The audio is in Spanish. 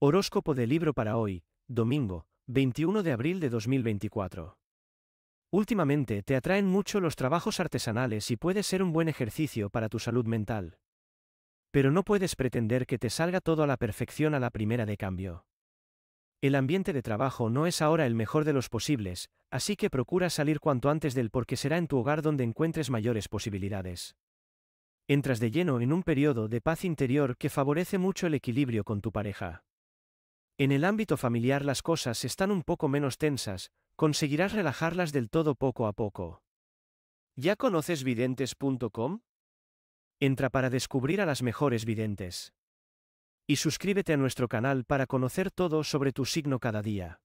Horóscopo del libro para hoy, domingo, 21 de abril de 2024. Últimamente te atraen mucho los trabajos artesanales y puede ser un buen ejercicio para tu salud mental. Pero no puedes pretender que te salga todo a la perfección a la primera de cambio. El ambiente de trabajo no es ahora el mejor de los posibles, así que procura salir cuanto antes del porque será en tu hogar donde encuentres mayores posibilidades. Entras de lleno en un periodo de paz interior que favorece mucho el equilibrio con tu pareja. En el ámbito familiar las cosas están un poco menos tensas, conseguirás relajarlas del todo poco a poco. ¿Ya conoces videntes.com? Entra para descubrir a las mejores videntes. Y suscríbete a nuestro canal para conocer todo sobre tu signo cada día.